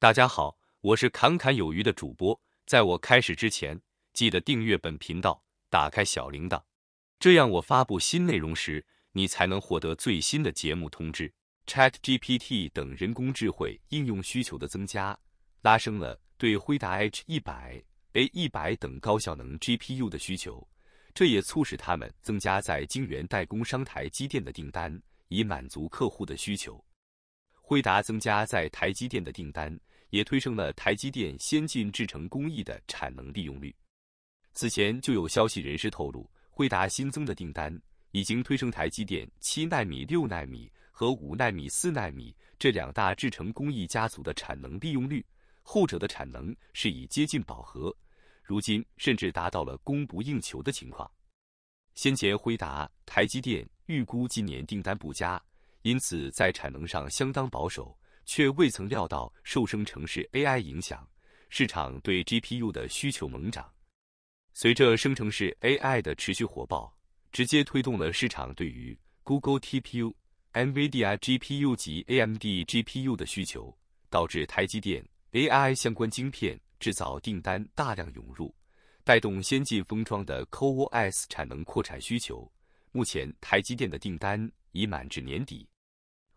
大家好，我是侃侃有余的主播。在我开始之前，记得订阅本频道，打开小铃铛，这样我发布新内容时，你才能获得最新的节目通知。ChatGPT 等人工智能应用需求的增加，拉升了对辉达 H100、A100 等高效能 GPU 的需求，这也促使他们增加在晶圆代工商台积电的订单，以满足客户的需求。辉达增加在台积电的订单，也推升了台积电先进制程工艺的产能利用率。此前就有消息人士透露，辉达新增的订单已经推升台积电七纳米、六纳米和五纳米、四纳米这两大制程工艺家族的产能利用率，后者的产能是已接近饱和，如今甚至达到了供不应求的情况。先前辉达、台积电预估今年订单不佳。因此，在产能上相当保守，却未曾料到受生成式 AI 影响，市场对 GPU 的需求猛涨。随着生成式 AI 的持续火爆，直接推动了市场对于 Google TPU、NVidia GPU 及 AMD GPU 的需求，导致台积电 AI 相关晶片制造订单大量涌入，带动先进封装的 CoWoS 产能扩产需求。目前，台积电的订单已满至年底。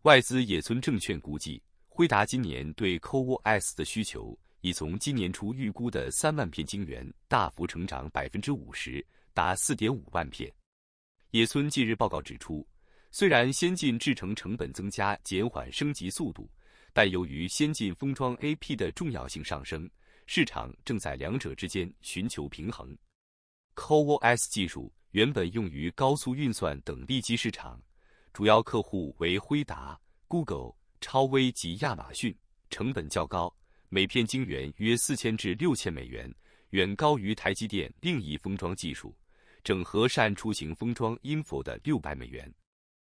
外资野村证券估计，辉达今年对 CoWoS 的需求已从今年初预估的三万片晶圆大幅成长百分之五十，达四点五万片。野村近日报告指出，虽然先进制程成本增加减缓升级速度，但由于先进封装 AP 的重要性上升，市场正在两者之间寻求平衡。CoWoS 技术原本用于高速运算等利基市场。主要客户为辉达、Google、超威及亚马逊，成本较高，每片晶圆约四千至六千美元，远高于台积电另一封装技术整合扇出行封装 InFO 的六百美元。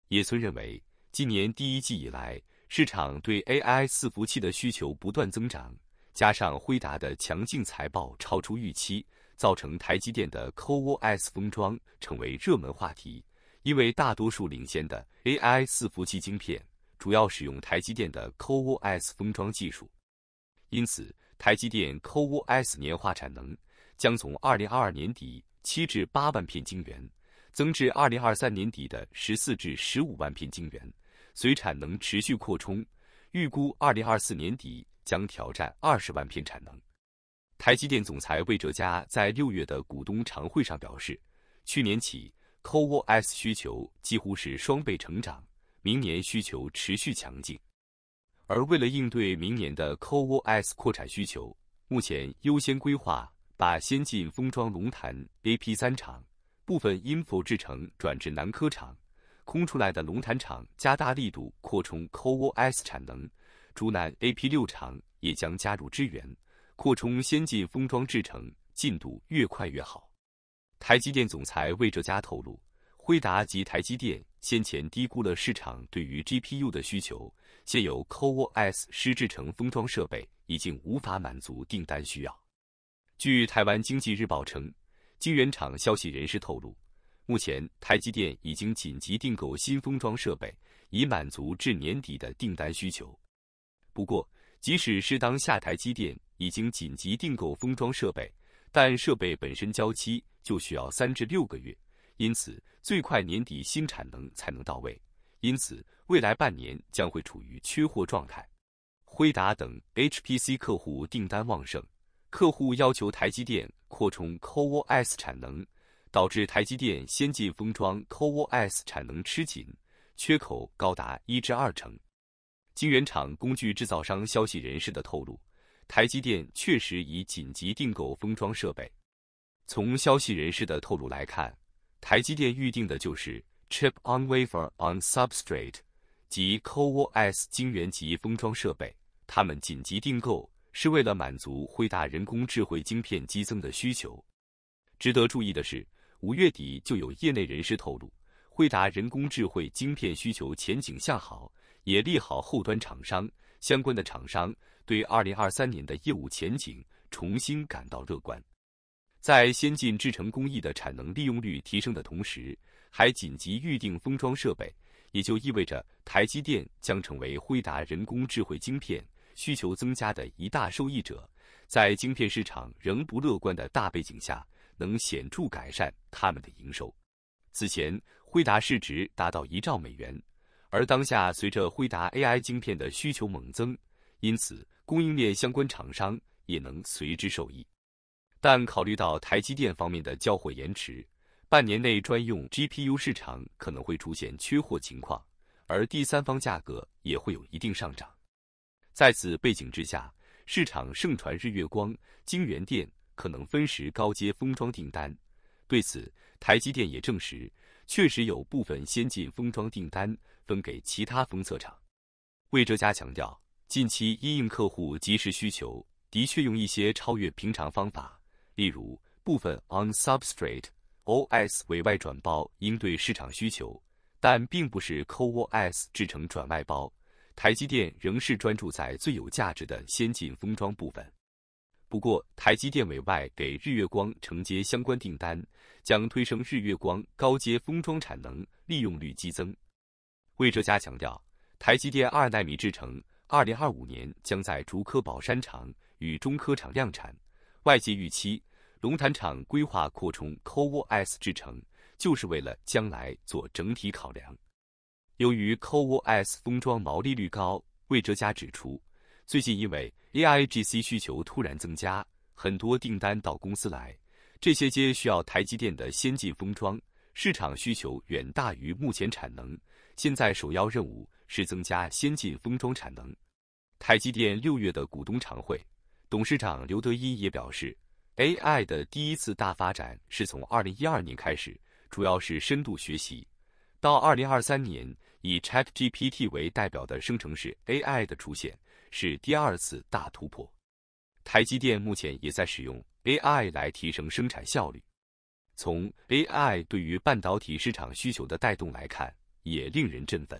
野村认为，今年第一季以来，市场对 AI 伺服器的需求不断增长，加上辉达的强劲财报超出预期，造成台积电的 CoWoS 封装成为热门话题。因为大多数领先的 AI 伺服器晶片主要使用台积电的 CoWoS 封装技术，因此台积电 CoWoS 年化产能将从2022年底7至8万片晶圆增至2023年底的14至15万片晶圆。随产能持续扩充，预估2024年底将挑战20万片产能。台积电总裁魏哲嘉在六月的股东常会上表示，去年起。CoWoS 需求几乎是双倍成长，明年需求持续强劲。而为了应对明年的 CoWoS 扩产需求，目前优先规划把先进封装龙潭 AP 三厂部分 Info 制成转至南科厂，空出来的龙潭厂加大力度扩充 CoWoS 产能，竹南 AP 六厂也将加入支援，扩充先进封装制成进度越快越好。台积电总裁魏哲嘉透露，辉达及台积电先前低估了市场对于 GPU 的需求，现有 CoWoS 湿制成封装设备已经无法满足订单需要。据台湾经济日报称，晶圆厂消息人士透露，目前台积电已经紧急订购新封装设备，以满足至年底的订单需求。不过，即使是当下台积电已经紧急订购封装设备，但设备本身交期。就需要三至六个月，因此最快年底新产能才能到位，因此未来半年将会处于缺货状态。辉达等 HPC 客户订单旺盛，客户要求台积电扩充 CoWoS 产能，导致台积电先进封装 CoWoS 产能吃紧，缺口高达一至二成。晶圆厂工具制造商消息人士的透露，台积电确实已紧急订购封装设备。从消息人士的透露来看，台积电预定的就是 Chip-on-Wafer-on-Substrate，即 CoWoS 晶圆级封装设备。他们紧急订购是为了满足惠达人工智慧晶片激增的需求。值得注意的是，五月底就有业内人士透露，惠达人工智慧晶片需求前景向好，也利好后端厂商相关的厂商对二零二三年的业务前景重新感到乐观。在先进制程工艺的产能利用率提升的同时，还紧急预定封装设备，也就意味着台积电将成为辉达人工智慧晶片需求增加的一大受益者。在晶片市场仍不乐观的大背景下，能显著改善他们的营收。此前，辉达市值达到一兆美元，而当下随着辉达 AI 晶片的需求猛增，因此供应链相关厂商也能随之受益。但考虑到台积电方面的交货延迟，半年内专用 GPU 市场可能会出现缺货情况，而第三方价格也会有一定上涨。在此背景之下，市场盛传日月光、晶圆店可能分时高阶封装订单。对此，台积电也证实，确实有部分先进封装订单分给其他封测厂。魏哲嘉强调，近期因应客户及时需求，的确用一些超越平常方法。例如，部分 on-substrate OS 委外转包应对市场需求，但并不是 c o o s 制成转外包。台积电仍是专注在最有价值的先进封装部分。不过，台积电委外给日月光承接相关订单，将推升日月光高阶封装产能利用率激增。魏哲嘉强调，台积电二纳米制程，二零二五年将在竹科宝山厂与中科厂量产。外界预期。龙潭厂规划扩充 CoWoS 制程，就是为了将来做整体考量。由于 CoWoS 封装毛利率高，魏哲嘉指出，最近因为 AI GC 需求突然增加，很多订单到公司来，这些皆需要台积电的先进封装，市场需求远大于目前产能。现在首要任务是增加先进封装产能。台积电六月的股东常会，董事长刘德一也表示。AI 的第一次大发展是从二零一二年开始，主要是深度学习。到二零二三年，以 ChatGPT 为代表的生成式 AI 的出现是第二次大突破。台积电目前也在使用 AI 来提升生产效率。从 AI 对于半导体市场需求的带动来看，也令人振奋。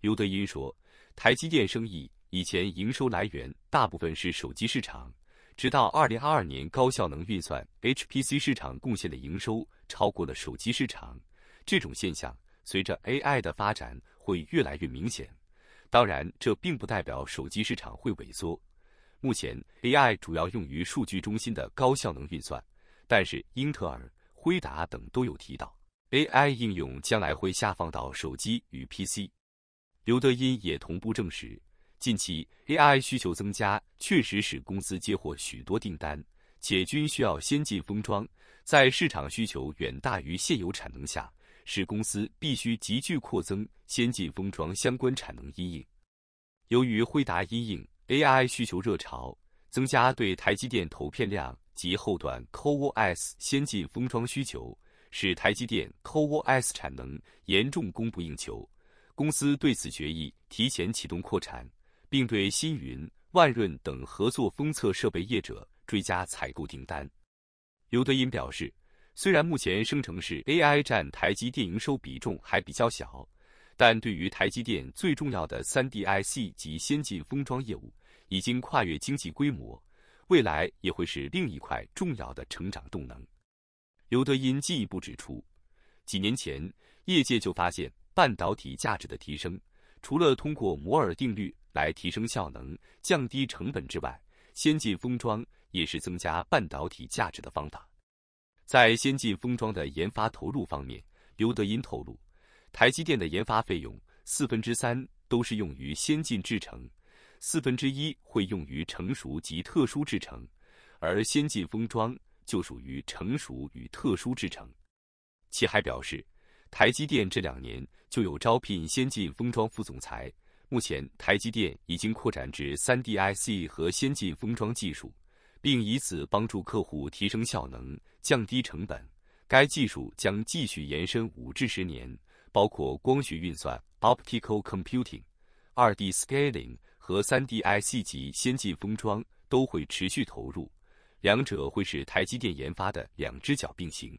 刘德英说，台积电生意以前营收来源大部分是手机市场。直到二零二二年，高效能运算 （HPC） 市场贡献的营收超过了手机市场。这种现象随着 AI 的发展会越来越明显。当然，这并不代表手机市场会萎缩。目前，AI 主要用于数据中心的高效能运算，但是英特尔、辉达等都有提到 AI 应用将来会下放到手机与 PC。刘德音也同步证实。近期 AI 需求增加，确实使公司接获许多订单，且均需要先进封装。在市场需求远大于现有产能下，使公司必须急剧扩增先进封装相关产能阴影。由于辉达阴影 AI 需求热潮，增加对台积电投片量及后端 CoWoS 先进封装需求，使台积电 CoWoS 产能严重供不应求。公司对此决议，提前启动扩产。并对新云、万润等合作封测设备业者追加采购订单。刘德音表示，虽然目前生成式 AI 占台积电营收比重还比较小，但对于台积电最重要的三 D IC 及先进封装业务，已经跨越经济规模，未来也会是另一块重要的成长动能。刘德音进一步指出，几年前业界就发现半导体价值的提升。除了通过摩尔定律来提升效能、降低成本之外，先进封装也是增加半导体价值的方法。在先进封装的研发投入方面，刘德英透露，台积电的研发费用四分之三都是用于先进制程，四分之一会用于成熟及特殊制程，而先进封装就属于成熟与特殊制程。其还表示。台积电这两年就有招聘先进封装副总裁。目前，台积电已经扩展至 3D IC 和先进封装技术，并以此帮助客户提升效能、降低成本。该技术将继续延伸五至十年，包括光学运算 （Optical Computing）、2D Scaling 和 3D IC 级先进封装都会持续投入。两者会是台积电研发的两只脚并行。